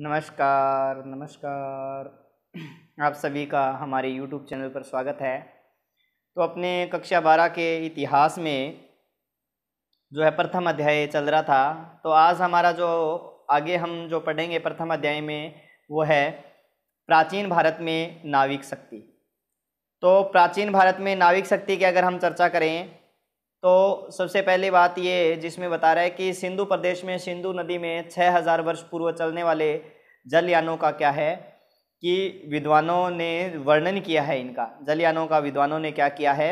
नमस्कार नमस्कार आप सभी का हमारे YouTube चैनल पर स्वागत है तो अपने कक्षा बारह के इतिहास में जो है प्रथम अध्याय चल रहा था तो आज हमारा जो आगे हम जो पढ़ेंगे प्रथम अध्याय में वो है प्राचीन भारत में नाविक शक्ति तो प्राचीन भारत में नाविक शक्ति की अगर हम चर्चा करें तो सबसे पहली बात ये जिसमें बता रहा है कि सिंधु प्रदेश में सिंधु नदी में 6000 वर्ष पूर्व चलने वाले जलयानों का क्या है कि विद्वानों ने वर्णन किया है इनका जलयानों का विद्वानों ने क्या किया है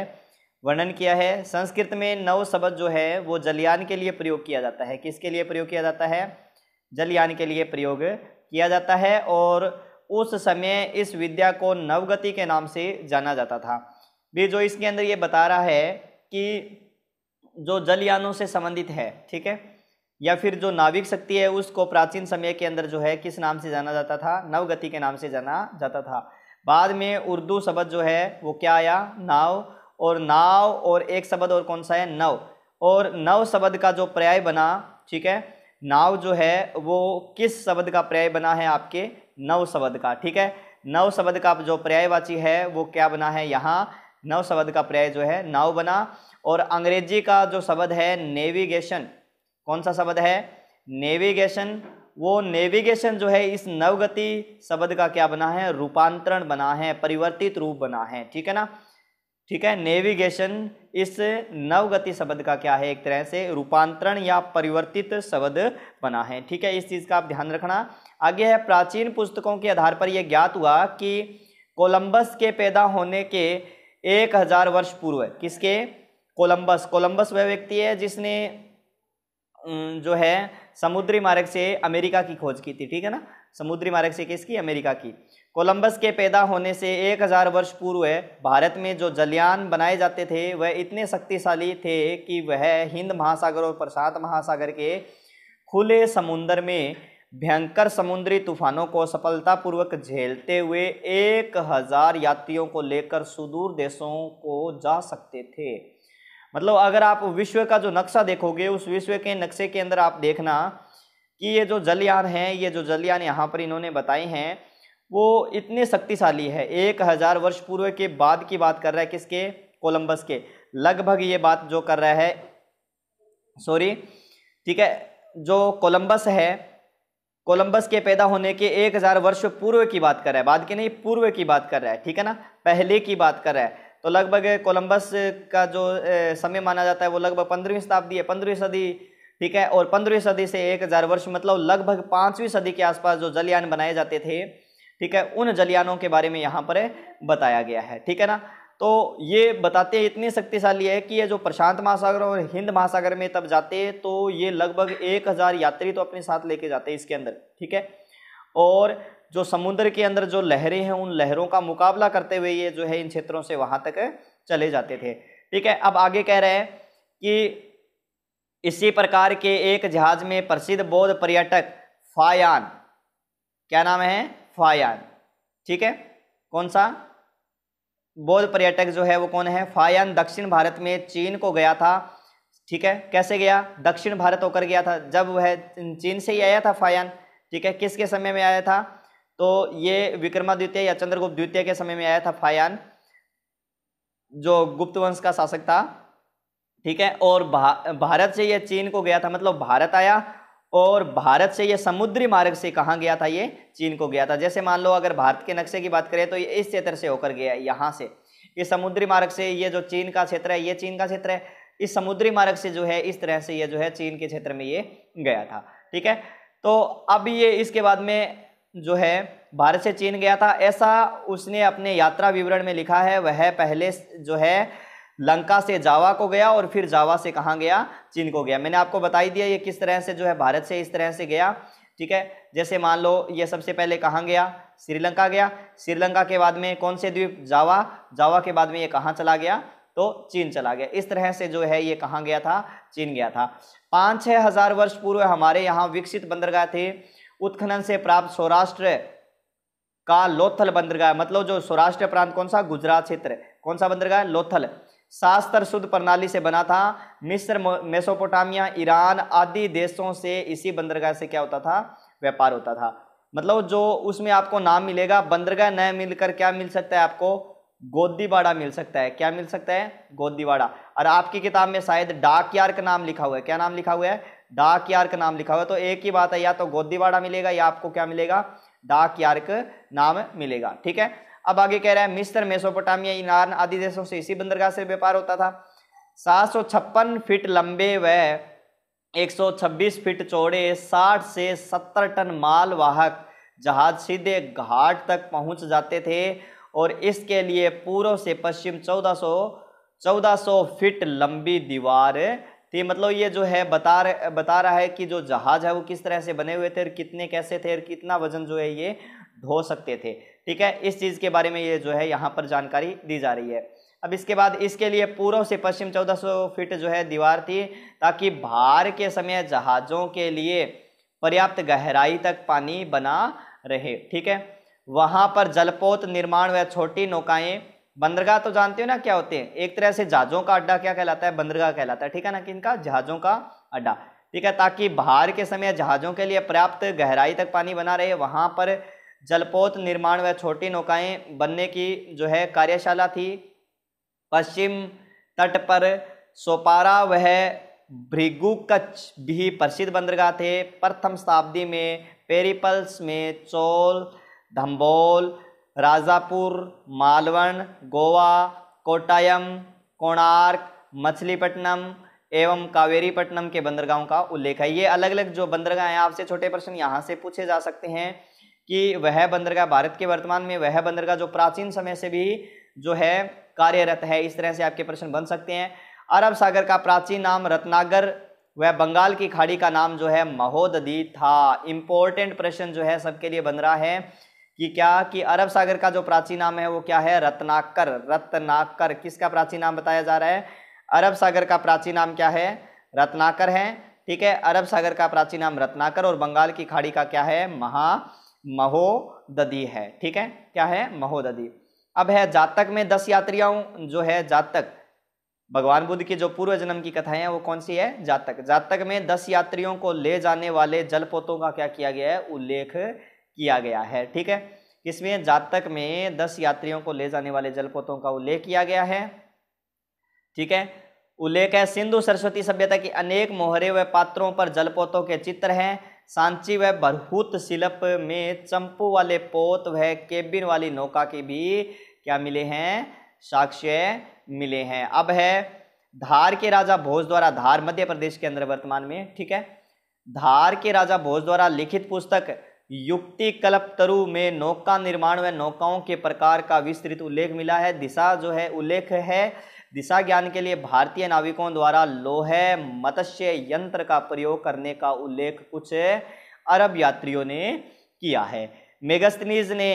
वर्णन किया है संस्कृत में नव शब्द जो है वो जलयान के लिए प्रयोग किया जाता है किसके लिए प्रयोग किया जाता है जलयान के लिए प्रयोग किया जाता है और उस समय इस विद्या को नवगति के नाम से जाना जाता था भी जो इसके अंदर ये बता रहा है कि जो जलयानों से संबंधित है ठीक है या फिर जो नाविक शक्ति है उसको प्राचीन समय के अंदर जो है किस नाम से जाना जाता था नवगति के नाम से जाना जाता था बाद में उर्दू शब्द जो है वो क्या आया नाव और नाव और एक शब्द और कौन सा है नव और नव शब्द का जो पर्याय बना ठीक है नाव जो है वो किस शब्द का पर्याय बना है आपके नव शब्द का ठीक है नव शब्द का जो पर्यायवाची है वो क्या बना है यहाँ नव शब्द का पर्याय जो है नाव बना और अंग्रेजी का जो शब्द है नेविगेशन कौन सा शब्द है नेविगेशन वो नेविगेशन जो है इस नवगति शब्द का क्या बना है रूपांतरण बना है परिवर्तित रूप बना है ठीक है ना ठीक है नेविगेशन इस नवगति शब्द का क्या है एक तरह से रूपांतरण या परिवर्तित शब्द बना है ठीक है इस चीज़ का आप ध्यान रखना आगे है प्राचीन पुस्तकों के आधार पर यह ज्ञात हुआ कि कोलंबस के पैदा होने के एक हज़ार वर्ष पूर्व किसके कोलंबस कोलंबस वह व्यक्ति है जिसने जो है समुद्री मार्ग से अमेरिका की खोज की थी ठीक है ना समुद्री मार्ग से किसकी अमेरिका की कोलंबस के पैदा होने से एक हज़ार वर्ष पूर्व भारत में जो जलियान बनाए जाते थे वह इतने शक्तिशाली थे कि वह हिंद महासागर और प्रशांत महासागर के खुले समुद्र में भयंकर समुद्री तूफानों को सफलतापूर्वक झेलते हुए एक हज़ार यात्रियों को लेकर सुदूर देशों को जा सकते थे मतलब अगर आप विश्व का जो नक्शा देखोगे उस विश्व के नक्शे के अंदर आप देखना कि ये जो जलयान हैं ये जो जलयान यहाँ पर इन्होंने बताए हैं वो इतने शक्तिशाली है एक हज़ार वर्ष पूर्व के बाद की बात कर रहा है किसके कोलंबस के लगभग ये बात जो कर रहा है सॉरी ठीक है जो कोलंबस है कोलंबस के पैदा होने के एक हज़ार वर्ष पूर्व की बात कर रहा है बाद की नहीं पूर्व की बात कर रहा है ठीक है ना पहले की बात कर रहा है तो लगभग कोलंबस का जो समय माना जाता है वो लगभग पंद्रहवीं शताब्दी है पंद्रहवीं सदी ठीक है और पंद्रहवीं सदी से एक हज़ार वर्ष मतलब लगभग पाँचवीं सदी के आसपास जो जलयान बनाए जाते थे ठीक है उन जलयानों के बारे में यहाँ पर बताया गया है ठीक है ना तो ये बताते हैं इतनी शक्तिशाली है कि ये जो प्रशांत महासागर और हिंद महासागर में तब जाते तो ये लगभग एक हज़ार यात्री तो अपने साथ लेके जाते हैं इसके अंदर ठीक है और जो समुद्र के अंदर जो लहरें हैं उन लहरों का मुकाबला करते हुए ये जो है इन क्षेत्रों से वहाँ तक चले जाते थे ठीक है अब आगे कह रहे हैं कि इसी प्रकार के एक जहाज में प्रसिद्ध बौद्ध पर्यटक फायान क्या नाम है फायान ठीक है कौन सा बौद्ध पर्यटक जो है वो कौन है फायान दक्षिण भारत में चीन को गया था ठीक है कैसे गया दक्षिण भारत होकर गया था जब वह चीन से ही आया था फायान ठीक है किसके समय में आया था तो ये विक्रमादित्य या चंद्रगुप्त द्वितीय के समय में आया था फायान जो गुप्त वंश का शासक था ठीक है और भा, भारत से ये चीन को गया था मतलब भारत आया और भारत से ये समुद्री मार्ग से कहाँ गया था ये चीन को गया था जैसे मान लो अगर भारत के नक्शे की बात करें तो ये इस क्षेत्र से होकर गया है यहाँ से इस समुद्री मार्ग से ये जो चीन का क्षेत्र है ये चीन का क्षेत्र है इस समुद्री मार्ग से जो है इस तरह से ये जो है चीन के क्षेत्र में ये गया था ठीक है तो अब ये इसके बाद में जो है भारत से चीन गया था ऐसा उसने अपने यात्रा विवरण में लिखा है वह पहले जो है लंका से जावा को गया और फिर जावा से कहाँ गया चीन को गया मैंने आपको बताई दिया ये किस तरह से जो है भारत से इस तरह से गया ठीक है जैसे मान लो ये सबसे पहले कहाँ गया श्रीलंका गया श्रीलंका के बाद में कौन से द्वीप जावा जावा के बाद में ये कहाँ चला गया तो चीन चला गया इस तरह से जो है ये कहाँ गया था चीन गया था पाँच छः हज़ार वर्ष पूर्व हमारे यहाँ विकसित बंदरगाह थे उत्खनन से प्राप्त सौराष्ट्र का लोथल बंदरगाह मतलब जो सौराष्ट्र प्रांत कौन सा गुजरात क्षेत्र कौन सा बंदरगाह लोथल शास्त्र शुद्ध प्रणाली से बना था मिस्र मेसोपोटामिया ईरान आदि देशों से इसी बंदरगाह से क्या होता था व्यापार होता था मतलब जो उसमें आपको नाम मिलेगा बंदरगाह न मिलकर क्या मिल सकता है आपको गोदीवाड़ा मिल सकता है क्या मिल सकता है गोदीवाड़ा और आपकी किताब में शायद डाक का नाम लिखा हुआ है क्या नाम लिखा हुआ है डाक का नाम लिखा हुआ है तो एक ही बात है या तो गोदीवाड़ा मिलेगा या आपको क्या मिलेगा डाक नाम मिलेगा ठीक है अब आगे कह रहा है मिस्र मेसोपोटामिया इनान आदि देशों से इसी बंदरगाह से व्यापार होता था सात फीट लंबे व छब्बीस फीट चौड़े साठ से सत्तर टन मालवाहक जहाज सीधे घाट तक पहुंच जाते थे और इसके लिए पूर्व से पश्चिम चौदह सौ चौदह सौ फीट लंबी दीवार थी तो मतलब ये जो है बता रहे बता रहा है कि जो जहाज है वो किस तरह से बने हुए थे और कितने कैसे थे और कितना वजन जो है ये ढो सकते थे ठीक है इस चीज़ के बारे में ये जो है यहाँ पर जानकारी दी जा रही है अब इसके बाद इसके लिए पूर्व से पश्चिम 1400 फीट जो है दीवार थी ताकि भार के समय जहाज़ों के लिए पर्याप्त गहराई तक पानी बना रहे ठीक है वहाँ पर जलपोत निर्माण व छोटी नौकाएँ बंदरगाह तो जानते हो ना क्या होते हैं एक तरह से जहाज़ों का अड्डा क्या कहलाता है बंदरगाह कहलाता है ठीक है ना कि इनका जहाज़ों का अड्डा ठीक है ताकि बाहर के समय जहाज़ों के लिए पर्याप्त गहराई तक पानी बना रहे वहाँ पर जलपोत निर्माण व छोटी नौकाएँ बनने की जो है कार्यशाला थी पश्चिम तट पर सोपारा वह भृगु कच्छ भी प्रसिद्ध बंदरगाह थे प्रथम शताब्दी में पेरिपल्स में चोल धम्बोल राजापुर मालवण गोवा कोटायम कोणार्क मछलीपट्टनम एवं कावेरीपट्टनम के बंदरगाहों का उल्लेख है ये अलग अलग जो बंदरगाह हैं आपसे छोटे प्रश्न यहाँ से पूछे जा सकते हैं कि वह बंदरगाह भारत के वर्तमान में वह बंदरगाह जो प्राचीन समय से भी जो है कार्यरत है इस तरह से आपके प्रश्न बन सकते हैं अरब सागर का प्राचीन नाम रत्नागर वह बंगाल की खाड़ी का नाम जो है महोदधी था इम्पोर्टेंट प्रश्न जो है सबके लिए बन रहा है कि क्या कि अरब सागर का जो प्राचीन नाम है वो क्या है रत्नाकर रत्नाकर किसका प्राचीन नाम बताया जा रहा है अरब सागर का प्राचीन नाम क्या है रत्नाकर है ठीक है अरब सागर का प्राचीन नाम रत्नाकर और बंगाल की खाड़ी का क्या है महा महोदी है ठीक है क्या है महोदी अब है जातक में दस यात्रियाओं जो है जातक भगवान बुद्ध की जो पूर्व जन्म की कथाएं हैं वो कौन सी है जातक जातक में दस यात्रियों को ले जाने वाले जलपोतों का क्या किया गया है उल्लेख किया गया है ठीक है इसमें जातक में दस यात्रियों को ले जाने वाले जलपोतों का उल्लेख किया गया है ठीक है उल्लेख है सिंधु सरस्वती सभ्यता की अनेक मोहरे व पात्रों पर जलपोतों के चित्र हैं सांची व बरहूत शिल्प में चंपू वाले पोत व केबिन वाली नौका के भी क्या मिले हैं साक्ष्य मिले हैं अब है धार के राजा भोज द्वारा धार मध्य प्रदेश के अंदर वर्तमान में ठीक है धार के राजा भोज द्वारा लिखित पुस्तक युक्ति तरु में नौका निर्माण व नौकाओं के प्रकार का विस्तृत उल्लेख मिला है दिशा जो है उल्लेख है दिशा ज्ञान के लिए भारतीय नाविकों द्वारा लोहे मत्स्य यंत्र का प्रयोग करने का उल्लेख कुछ अरब यात्रियों ने किया है मेगस्तनीज ने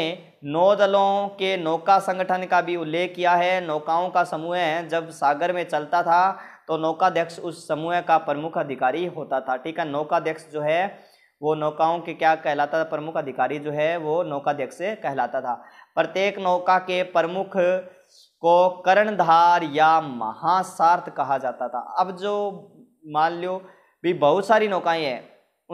नौदलों के नौका संगठन का भी उल्लेख किया है नौकाओं का समूह जब सागर में चलता था तो नौकाध्यक्ष उस समूह का प्रमुख अधिकारी होता था ठीक है नौकाध्यक्ष जो है वो नौकाओं के क्या कहलाता था प्रमुख अधिकारी जो है वो नौकाध्यक्ष कहलाता था प्रत्येक नौका के प्रमुख को कर्णधार या महासार्थ कहा जाता था अब जो मान लो भी बहुत सारी नौकाएं हैं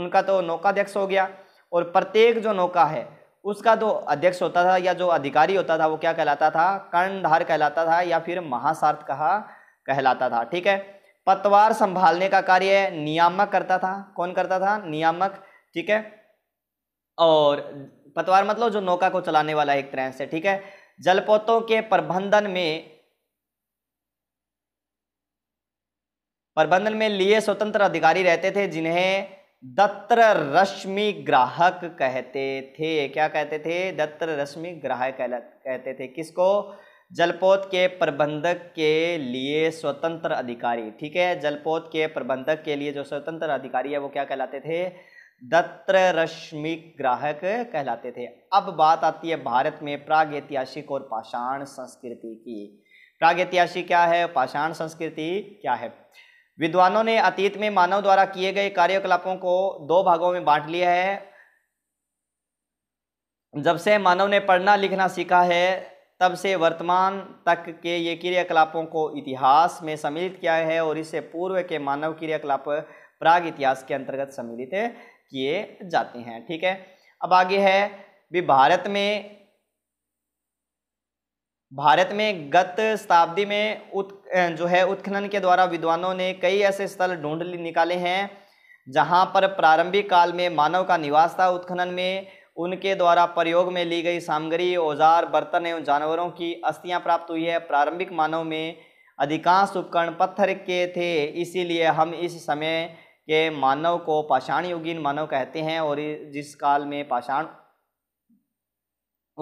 उनका तो नौकाध्यक्ष हो गया और प्रत्येक जो नौका है उसका जो तो अध्यक्ष होता था या जो अधिकारी होता था वो क्या कहलाता था कर्णधार कहलाता था या फिर महासार्थ कहा कहलाता था ठीक है पतवार संभालने का कार्य नियामक करता था कौन करता था नियामक ठीक है और पतवार मतलब जो नौका को चलाने वाला एक तरह से ठीक है जलपोतों के प्रबंधन में प्रबंधन में लिए स्वतंत्र अधिकारी रहते थे जिन्हें दत्र रश्मि ग्राहक कहते थे क्या कहते थे दत्र रश्मि ग्राहक कहते थे किसको जलपोत के प्रबंधक के लिए स्वतंत्र अधिकारी ठीक है जलपोत के प्रबंधक के लिए जो स्वतंत्र अधिकारी है वो क्या कहलाते थे दत्र रश्मि ग्राहक कहलाते थे अब बात आती है भारत में प्राग ऐतिहासिक और पाषाण संस्कृति की प्राग ऐतिहासिक क्या है पाषाण संस्कृति क्या है विद्वानों ने अतीत में मानव द्वारा किए गए कार्यकलापों को दो भागों में बांट लिया है जब से मानव ने पढ़ना लिखना सीखा है तब से वर्तमान तक के ये क्रियाकलापों को इतिहास में सम्मिलित किया है और इससे पूर्व के मानव क्रियाकलाप प्राग इतिहास के अंतर्गत सम्मिलित किए जाते हैं ठीक है अब आगे है भी भारत में भारत में गत शताब्दी में उत जो है उत्खनन के द्वारा विद्वानों ने कई ऐसे स्थल ढूंढ निकाले हैं जहां पर प्रारंभिक काल में मानव का निवास था उत्खनन में उनके द्वारा प्रयोग में ली गई सामग्री औजार बर्तन एवं जानवरों की अस्थियां प्राप्त हुई है प्रारंभिक मानव में अधिकांश उपकरण पत्थर के थे इसीलिए हम इस समय कि मानव को पाषाण युगीन मानव कहते हैं और जिस काल में पाषाण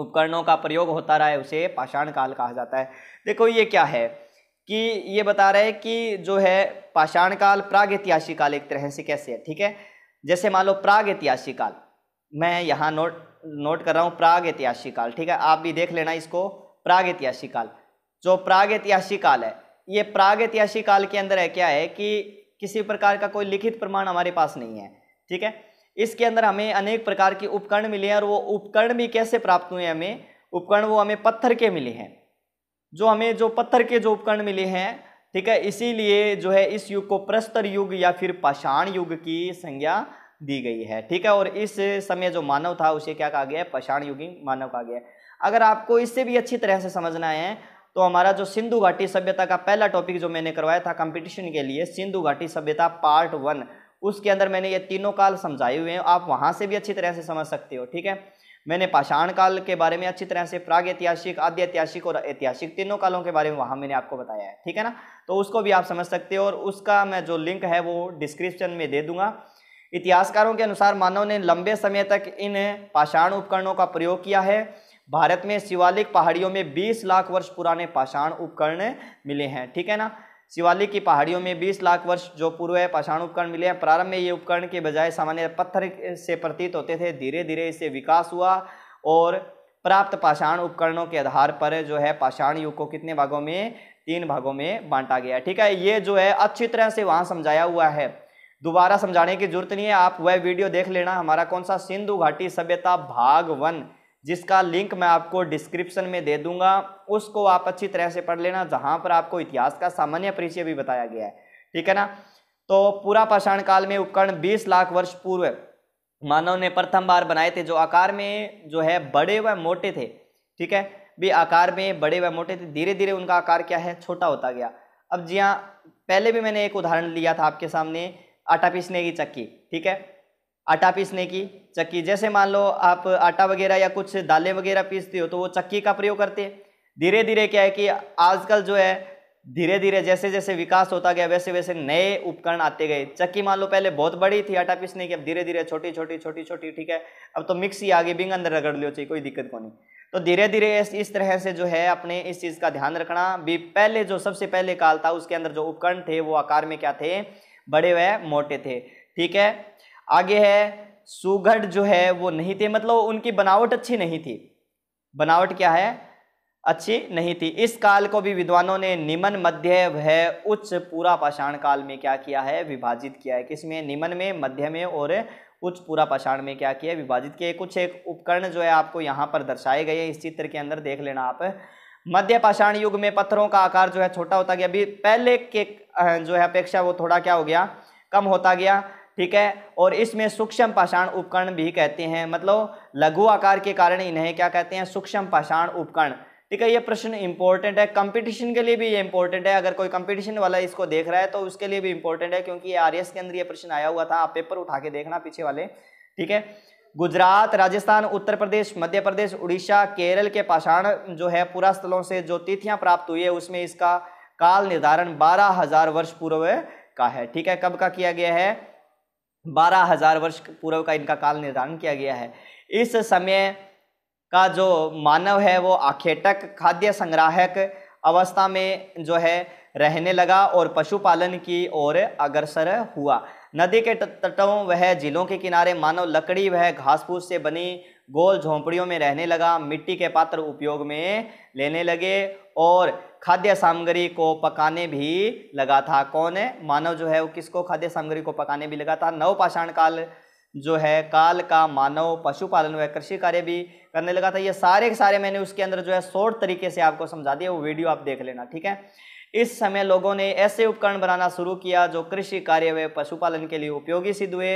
उपकरणों का प्रयोग होता रहा है उसे पाषाण काल कहा जाता है देखो ये क्या है कि ये बता रहा है कि जो है पाषाण काल प्राग ऐतिहासिक काल एक तरह से कैसे है ठीक है जैसे मान लो प्राग ऐतिहासिक काल मैं यहाँ नोट नोट कर रहा हूँ प्राग ऐतिहासिक काल ठीक है आप भी देख लेना इसको प्राग ऐतिहासिक काल जो प्राग ऐतिहासिक काल है ये प्राग ऐतिहासिक काल के अंदर है क्या है कि किसी प्रकार का कोई लिखित प्रमाण हमारे पास नहीं है ठीक है इसके अंदर हमें अनेक प्रकार के उपकरण मिले हैं और वो उपकरण भी कैसे प्राप्त हुए हमें उपकरण वो हमें पत्थर के मिले हैं जो हमें जो पत्थर के जो उपकरण मिले हैं ठीक है इसीलिए जो है इस युग को प्रस्तर युग या फिर पाषाण युग की संज्ञा दी गई है ठीक है और इस समय जो मानव था उसे क्या कहा गया है पाषाण युगी मानव कहा गया है अगर आपको इससे भी अच्छी तरह से समझना है तो हमारा जो सिंधु घाटी सभ्यता का पहला टॉपिक जो मैंने करवाया था कंपटीशन के लिए सिंधु घाटी सभ्यता पार्ट वन उसके अंदर मैंने ये तीनों काल समझाए हुए हैं आप वहाँ से भी अच्छी तरह से समझ सकते हो ठीक है मैंने पाषाण काल के बारे में अच्छी तरह से प्राग ऐतिहासिक आद्य ऐतिहासिक और ऐतिहासिक तीनों कालों के बारे में वहाँ मैंने आपको बताया है ठीक है ना तो उसको भी आप समझ सकते हो और उसका मैं जो लिंक है वो डिस्क्रिप्शन में दे दूंगा इतिहासकारों के अनुसार मानव ने लंबे समय तक इन पाषाण उपकरणों का प्रयोग किया है भारत में शिवालिक पहाड़ियों में 20 लाख वर्ष पुराने पाषाण उपकरण मिले हैं ठीक है ना शिवालिक की पहाड़ियों में 20 लाख वर्ष जो पूर्व है पाषाण उपकरण मिले हैं प्रारंभ में ये उपकरण के बजाय सामान्य पत्थर से प्रतीत होते थे धीरे धीरे इससे विकास हुआ और प्राप्त पाषाण उपकरणों के आधार पर जो है पाषाण युग को कितने भागों में तीन भागों में बांटा गया ठीक है ये जो है अच्छी तरह से वहाँ समझाया हुआ है दोबारा समझाने की जरूरत नहीं है आप वह वीडियो देख लेना हमारा कौन सा सिंधु घाटी सभ्यता भाग वन जिसका लिंक मैं आपको डिस्क्रिप्शन में दे दूंगा उसको आप अच्छी तरह से पढ़ लेना जहां पर आपको इतिहास का सामान्य परिचय भी बताया गया है ठीक है ना तो पूरा पाषाण काल में उपकरण 20 लाख वर्ष पूर्व मानव ने प्रथम बार बनाए थे जो आकार में जो है बड़े व मोटे थे ठीक है भी आकार में बड़े व मोटे थे धीरे धीरे उनका आकार क्या है छोटा होता गया अब जी हाँ पहले भी मैंने एक उदाहरण लिया था आपके सामने आटा पीसने की चक्की ठीक है आटा पीसने की चक्की जैसे मान लो आप आटा वगैरह या कुछ दालें वगैरह पीसते हो तो वो चक्की का प्रयोग करते हैं धीरे धीरे क्या है कि आजकल जो है धीरे धीरे जैसे जैसे विकास होता गया वैसे वैसे नए उपकरण आते गए चक्की मान लो पहले बहुत बड़ी थी आटा पीसने की अब धीरे धीरे छोटी छोटी छोटी छोटी ठीक है अब तो मिक्सी ही आगे बिंग अंदर रगड़ लियो चाहिए कोई दिक्कत को नहीं तो धीरे धीरे इस तरह से जो है अपने इस चीज़ का ध्यान रखना भी पहले जो सबसे पहले काल था उसके अंदर जो उपकरण थे वो आकार में क्या थे बड़े व मोटे थे ठीक है आगे है सुगढ़ जो है वो नहीं थे मतलब उनकी बनावट अच्छी नहीं थी बनावट क्या है अच्छी नहीं थी इस काल को भी विद्वानों ने निमन मध्य वह उच्च पूरा पाषाण काल में क्या किया है विभाजित किया है किसमें निमन में मध्य में और उच्च पूरा पाषाण में क्या किया है विभाजित किया कुछ एक उपकरण जो है आपको यहाँ पर दर्शाए गए हैं इस चित्र के अंदर देख लेना आप मध्य पाषाण युग में पत्थरों का आकार जो है छोटा होता गया अभी पहले के जो है अपेक्षा वो थोड़ा क्या हो गया कम होता गया ठीक है और इसमें सूक्ष्म पाषाण उपकरण भी कहते हैं मतलब लघु आकार के कारण इन्हें क्या कहते हैं सूक्ष्म पाषाण उपकरण ठीक है ये प्रश्न इंपॉर्टेंट है कंपटीशन के लिए भी ये इंपॉर्टेंट है अगर कोई कंपटीशन वाला इसको देख रहा है तो उसके लिए भी इंपॉर्टेंट है क्योंकि आर एस के अंदर ये प्रश्न आया हुआ था आप पेपर उठा के देखना पीछे वाले ठीक है गुजरात राजस्थान उत्तर प्रदेश मध्य प्रदेश उड़ीसा केरल के पाषाण जो है पूरा स्थलों से जो तिथियां प्राप्त हुई है उसमें इसका काल निर्धारण बारह हजार वर्ष पूर्व का है ठीक है कब का किया गया है बारह हजार वर्ष पूर्व का इनका काल निर्धारण किया गया है इस समय का जो मानव है वो आखेटक खाद्य संग्राहक अवस्था में जो है रहने लगा और पशुपालन की ओर अग्रसर हुआ नदी के तटों वह जिलों के किनारे मानव लकड़ी वह घास फूस से बनी गोल झोंपड़ियों में रहने लगा मिट्टी के पात्र उपयोग में लेने लगे और खाद्य सामग्री को पकाने भी लगा था कौन है मानव जो है वो किसको खाद्य सामग्री को पकाने भी लगा था नवपाषाण काल जो है काल का मानव पशुपालन व कृषि कार्य भी करने लगा था ये सारे के सारे मैंने उसके अंदर जो है शॉर्ट तरीके से आपको समझा दिया वो वीडियो आप देख लेना ठीक है इस समय लोगों ने ऐसे उपकरण बनाना शुरू किया जो कृषि कार्य व पशुपालन के लिए उपयोगी सिद्ध हुए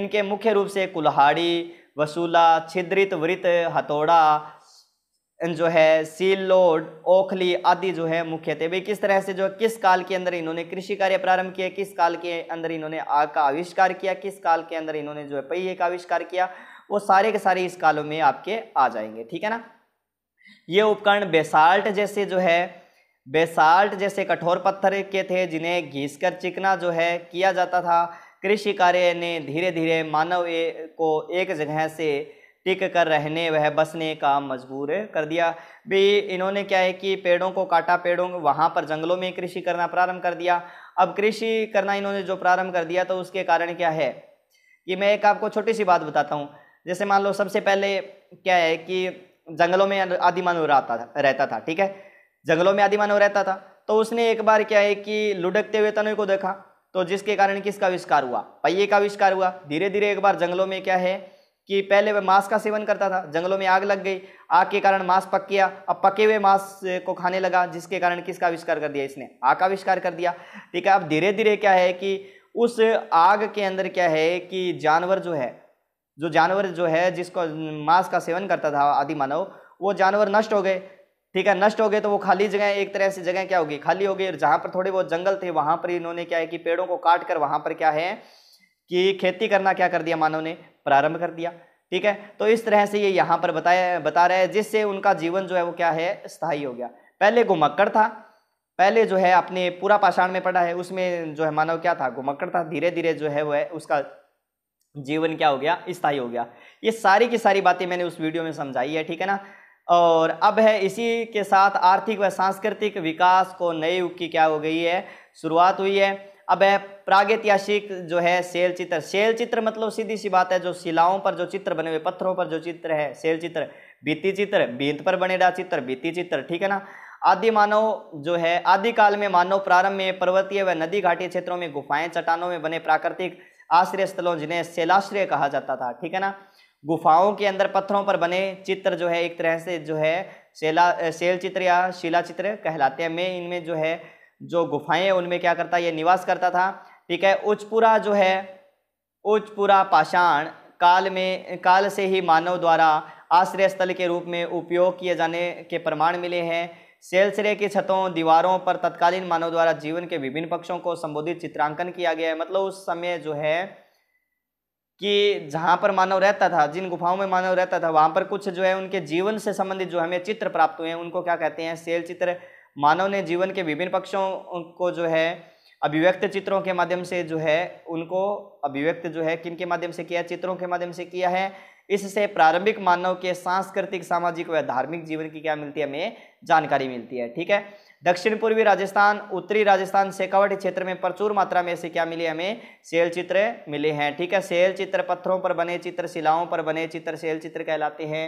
इनके मुख्य रूप से कुल्हाड़ी वसूला छिद्रित वृत हथौड़ा जो है सीलोड ओखली आदि जो है थे भाई किस तरह से जो किस काल के अंदर इन्होंने कृषि कार्य प्रारंभ किया किस काल के अंदर इन्होंने आग का आविष्कार किया किस काल के अंदर इन्होंने जो है पहिए का आविष्कार किया वो सारे के सारे इस कालों में आपके आ जाएंगे ठीक है ना ये उपकरण बेसाल्ट जैसे जो है बेसाल्ट जैसे कठोर पत्थर के थे जिन्हें घीसकर चिकना जो है किया जाता था कृषि कार्य ने धीरे धीरे मानव को एक जगह से टिक कर रहने वह बसने का मजबूर कर दिया भी इन्होंने क्या है कि पेड़ों को काटा पेड़ों को वहाँ पर जंगलों में कृषि करना प्रारंभ कर दिया अब कृषि करना इन्होंने जो प्रारंभ कर दिया तो उसके कारण क्या है कि मैं एक आपको छोटी सी बात बताता हूँ जैसे मान लो सबसे पहले क्या है कि जंगलों में आदि मानव रहता था रहता था ठीक है जंगलों में आदि मानव रहता था तो उसने एक बार क्या है कि लुढ़कते हुए तनय को देखा तो जिसके कारण किसका आविष्कार हुआ पहिए का आविष्कार हुआ धीरे धीरे एक बार जंगलों में क्या है कि पहले वह मांस का सेवन करता था जंगलों में आग लग गई आग के कारण मांस पक गया अब पके हुए मांस को खाने लगा जिसके कारण किसका आविष्कार कर दिया इसने आग का आविष्कार कर दिया ठीक है अब धीरे धीरे क्या है कि उस आग के अंदर क्या है कि जानवर जो है जो जानवर जो है जिसको मांस का सेवन करता था आदि मानव वो जानवर नष्ट हो गए ठीक है नष्ट हो गए तो वो खाली जगह एक तरह से जगह क्या होगी खाली हो गई और जहाँ पर थोड़े बहुत जंगल थे वहाँ पर इन्होंने क्या है कि पेड़ों को काट कर वहाँ पर क्या है कि खेती करना क्या कर दिया मानव ने प्रारंभ कर दिया ठीक है तो इस तरह से ये यहाँ पर बताया बता रहे हैं जिससे उनका जीवन जो है वो क्या है स्थायी हो गया पहले घुमक्कड़ था पहले जो है अपने पूरा पाषाण में पढ़ा है उसमें जो है मानव क्या था घुमक्कड़ था धीरे धीरे जो है वह उसका जीवन क्या हो गया स्थायी हो गया ये सारी की सारी बातें मैंने उस वीडियो में समझाई है ठीक है ना और अब है इसी के साथ आर्थिक व सांस्कृतिक विकास को नए युग की क्या हो गई है शुरुआत हुई है अब है प्रागैतिहासिक जो है शैल चित्र शैल चित्र मतलब सीधी सी बात है जो शिलाओं पर जो चित्र बने हुए पत्थरों पर जो चित्र है शैल चित्र भीति चित्र भीत पर बने डा चित्र भीति चित्र ठीक है ना आदि मानव जो है आदि काल में मानव प्रारंभ में पर्वतीय व नदी घाटी क्षेत्रों में गुफाएं चट्टानों में बने प्राकृतिक आश्रय स्थलों जिन्हें शैलाश्रय कहा जाता था ठीक है ना गुफाओं के अंदर पत्थरों पर बने चित्र जो है एक तरह से जो है शैला शैल चित्र या शिला चित्र कहलाते हैं मैं इनमें जो है जो गुफाएं उनमें क्या करता ये निवास करता था ठीक है उच्चपुरा जो है उच्चपुरा पाषाण काल में काल से ही मानव द्वारा आश्रय स्थल के रूप में उपयोग किए जाने के प्रमाण मिले हैं सेलसरे की छतों दीवारों पर तत्कालीन मानव द्वारा जीवन के विभिन्न पक्षों को संबोधित चित्रांकन किया गया है मतलब उस समय जो है कि जहाँ पर मानव रहता था जिन गुफाओं में मानव रहता था वहाँ पर कुछ जो है उनके जीवन से संबंधित जो हमें चित्र प्राप्त हुए हैं उनको क्या कहते हैं सेल चित्र मानव ने जीवन के विभिन्न पक्षों को जो है अभिव्यक्त चित्रों के माध्यम से जो है उनको अभिव्यक्त जो है किन के माध्यम से किया चित्रों के माध्यम से किया है इससे प्रारंभिक मानव के सांस्कृतिक सामाजिक व धार्मिक जीवन की क्या मिलती है हमें जानकारी मिलती है ठीक है दक्षिण पूर्वी राजस्थान उत्तरी राजस्थान सेकावटी क्षेत्र में प्रचुर मात्रा में ऐसे क्या मिले हमें सेल चित्र मिले हैं ठीक है सेल चित्र पत्थरों पर बने चित्र शिलाओं पर बने चित्र सेल चित्र कहलाते हैं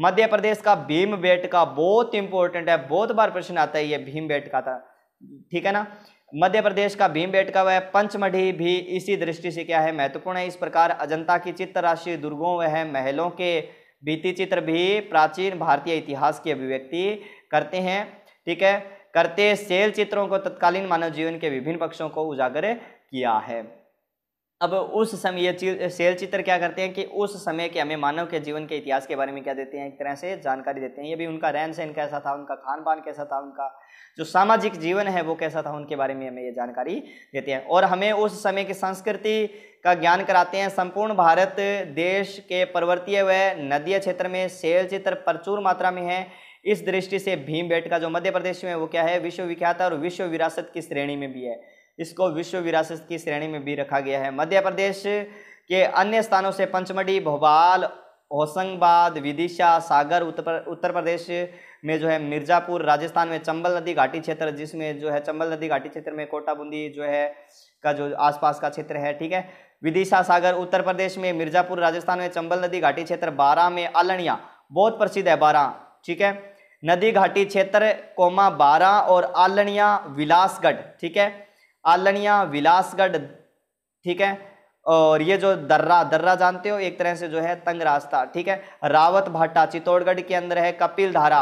मध्य प्रदेश का भीम बेट का बहुत इंपॉर्टेंट है बहुत बार प्रश्न आता है ये भीम बेट का था ठीक है ना मध्य प्रदेश का भीम बेट का वह पंचमढ़ी भी इसी दृष्टि से क्या है महत्वपूर्ण है इस प्रकार अजंता की चित्र राशि दुर्गों वह महलों के भीति चित्र भी प्राचीन भारतीय इतिहास की अभिव्यक्ति करते हैं ठीक है करते शैल चित्रों को तत्कालीन मानव जीवन के विभिन्न पक्षों को उजागर किया है अब उस समय ये शैल चित्र क्या करते हैं कि उस समय के हमें मानव के जीवन के इतिहास के बारे में क्या देते हैं एक तरह से जानकारी देते हैं ये भी उनका रहन सहन कैसा था उनका खान पान कैसा था उनका जो सामाजिक जीवन है वो कैसा था उनके बारे में हमें ये जानकारी देते हैं और हमें उस समय की संस्कृति का ज्ञान कराते हैं संपूर्ण भारत देश के पर्वतीय व नदीय क्षेत्र में शैल चित्र प्रचुर मात्रा में है इस दृष्टि से भीम बेट का जो मध्य प्रदेश में वो क्या है विश्वविख्यात और विश्व विरासत की श्रेणी में भी है इसको विश्व विरासत की श्रेणी में भी रखा गया है मध्य प्रदेश के अन्य स्थानों से पंचमढ़ी भोपाल होशंगाबाद विदिशा सागर उत्तर उत्तर प्रदेश में जो है मिर्ज़ापुर राजस्थान में चंबल नदी घाटी क्षेत्र जिसमें जो है चंबल नदी घाटी क्षेत्र में कोटा बूंदी जो है का जो आसपास का क्षेत्र है ठीक है विदिशा सागर उत्तर प्रदेश में मिर्ज़ापुर राजस्थान में चंबल नदी घाटी क्षेत्र बारह में आलणिया बहुत प्रसिद्ध है बारह ठीक है नदी घाटी क्षेत्र कोमा बारह और आलणिया विलासगढ़ ठीक है आलनिया विलासगढ़ ठीक है और ये जो दर्रा दर्रा जानते हो एक तरह से जो है तंग रास्ता ठीक है रावत भाटा चित्तौड़गढ़ के अंदर है कपिल धारा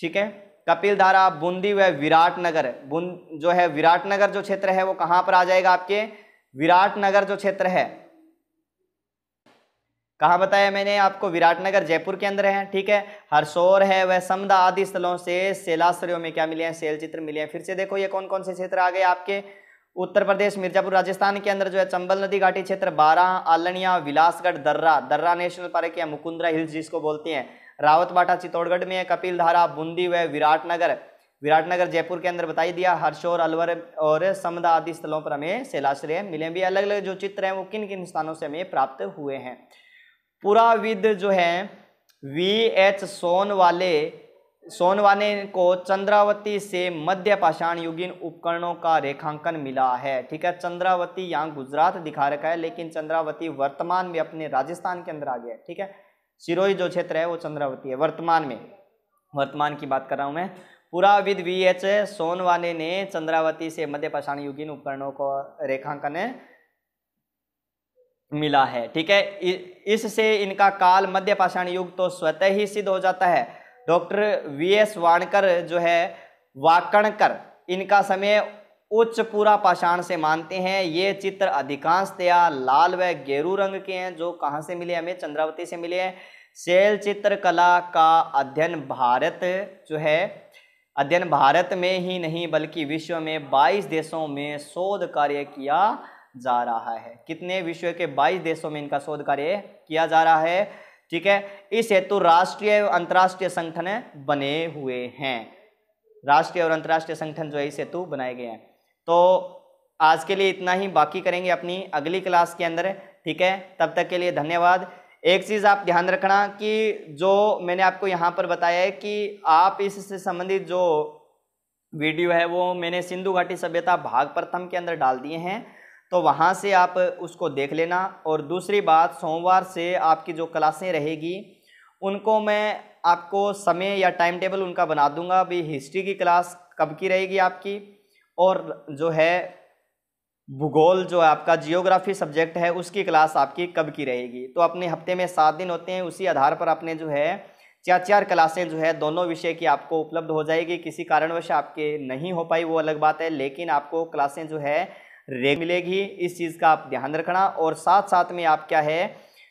ठीक है कपिल धारा बूंदी व विराट नगर बुंद जो है विराटनगर जो क्षेत्र है वो कहाँ पर आ जाएगा आपके विराटनगर जो क्षेत्र है कहाँ बताया मैंने आपको विराटनगर जयपुर के अंदर है ठीक है हरसौर है वह समदा आदि स्थलों से सेलाश्रयों में क्या मिले हैं सेल चित्र मिले हैं फिर से देखो ये कौन कौन से क्षेत्र आ गए आपके उत्तर प्रदेश मिर्जापुर राजस्थान के अंदर जो है चंबल नदी घाटी क्षेत्र बारह आलनिया विलासगढ़ दर्रा दर्रा नेशनल पार्क या मुकुंद्रा हिल्स जिसको बोलती हैं रावतबाटा चित्तौड़गढ़ में है कपिल धारा बूंदी व विराटनगर विराटनगर जयपुर के अंदर बताई दिया हर्षोर अलवर और समदा आदि स्थलों पर हमें शैलाश्रय मिले भी अलग अलग जो चित्र हैं वो किन किन स्थानों से हमें प्राप्त हुए हैं पुराविद जो है वी एच सोन वाले सोनवाने को चंद्रावती से मध्य पाषाण युगीन उपकरणों का रेखांकन मिला है ठीक है चंद्रावती यहाँ गुजरात दिखा रखा है लेकिन चंद्रावती वर्तमान में अपने राजस्थान के अंदर आ गया है ठीक है सिरोही जो क्षेत्र है वो चंद्रावती है वर्तमान में वर्तमान की बात कर रहा हूँ मैं पुराविद वी एच सोनवाने ने चंद्रावती से मध्य पाषाण युगीन उपकरणों को रेखांकन मिला है ठीक है इससे इनका काल मध्य पाषाण युग तो स्वतः ही सिद्ध हो जाता है डॉक्टर वी एस वाणकर जो है वाकणकर इनका समय उच्च पूरा पाषाण से मानते हैं ये चित्र अधिकांशतया लाल व गेरू रंग के हैं जो कहाँ से मिले हमें चंद्रावती से मिले हैं शैल चित्रकला का अध्ययन भारत जो है अध्ययन भारत में ही नहीं बल्कि विश्व में 22 देशों में शोध कार्य किया जा रहा है कितने विश्व के 22 देशों में इनका शोध कार्य किया जा रहा है ठीक है इस हेतु राष्ट्रीय अंतर्राष्ट्रीय संगठन बने हुए हैं राष्ट्रीय और अंतर्राष्ट्रीय संगठन जो है इस हेतु बनाए गए हैं तो आज के लिए इतना ही बाकी करेंगे अपनी अगली क्लास के अंदर ठीक है तब तक के लिए धन्यवाद एक चीज़ आप ध्यान रखना कि जो मैंने आपको यहाँ पर बताया है कि आप इससे संबंधित जो वीडियो है वो मैंने सिंधु घाटी सभ्यता भाग प्रथम के अंदर डाल दिए हैं तो वहाँ से आप उसको देख लेना और दूसरी बात सोमवार से आपकी जो क्लासें रहेगी उनको मैं आपको समय या टाइम टेबल उनका बना दूंगा भी हिस्ट्री की क्लास कब की रहेगी आपकी और जो है भूगोल जो है आपका जियोग्राफी सब्जेक्ट है उसकी क्लास आपकी कब की रहेगी तो अपने हफ्ते में सात दिन होते हैं उसी आधार पर आपने जो है चार चार क्लासें जो है दोनों विषय की आपको उपलब्ध हो जाएगी किसी कारणवश आपके नहीं हो पाई वो अलग बात है लेकिन आपको क्लासें जो है रेग मिलेगी इस चीज़ का आप ध्यान रखना और साथ साथ में आप क्या है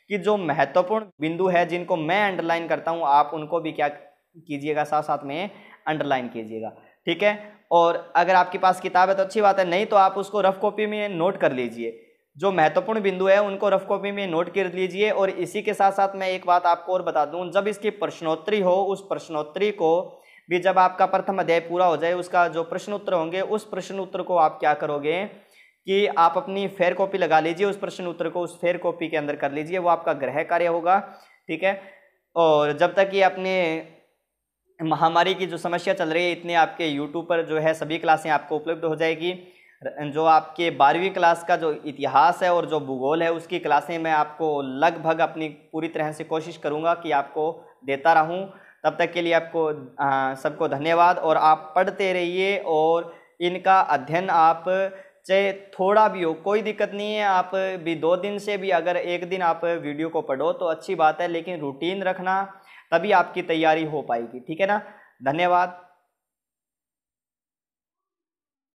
कि जो महत्वपूर्ण बिंदु है जिनको मैं अंडरलाइन करता हूँ आप उनको भी क्या कीजिएगा साथ साथ में अंडरलाइन कीजिएगा ठीक है और अगर आपके पास किताब है तो अच्छी बात है नहीं तो आप उसको रफ कॉपी में नोट कर लीजिए जो महत्वपूर्ण बिंदु है उनको रफ कॉपी में नोट कर लीजिए और इसी के साथ साथ मैं एक बात आपको और बता दूं जब इसकी प्रश्नोत्तरी हो उस प्रश्नोत्तरी को भी जब आपका प्रथम अध्याय पूरा हो जाए उसका जो प्रश्नोत्तर होंगे उस प्रश्न उत्तर को आप क्या करोगे कि आप अपनी फेयर कॉपी लगा लीजिए उस प्रश्न उत्तर को उस फेयर कॉपी के अंदर कर लीजिए वो आपका ग्रह कार्य होगा ठीक है और जब तक ये अपने महामारी की जो समस्या चल रही है इतने आपके यूट्यूब पर जो है सभी क्लासें आपको उपलब्ध हो जाएगी जो आपके बारहवीं क्लास का जो इतिहास है और जो भूगोल है उसकी क्लासें मैं आपको लगभग अपनी पूरी तरह से कोशिश करूँगा कि आपको देता रहूँ तब तक के लिए आपको सबको धन्यवाद और आप पढ़ते रहिए और इनका अध्ययन आप चाहे थोड़ा भी हो कोई दिक्कत नहीं है आप भी दो दिन से भी अगर एक दिन आप वीडियो को पढ़ो तो अच्छी बात है लेकिन रूटीन रखना तभी आपकी तैयारी हो पाएगी ठीक है ना धन्यवाद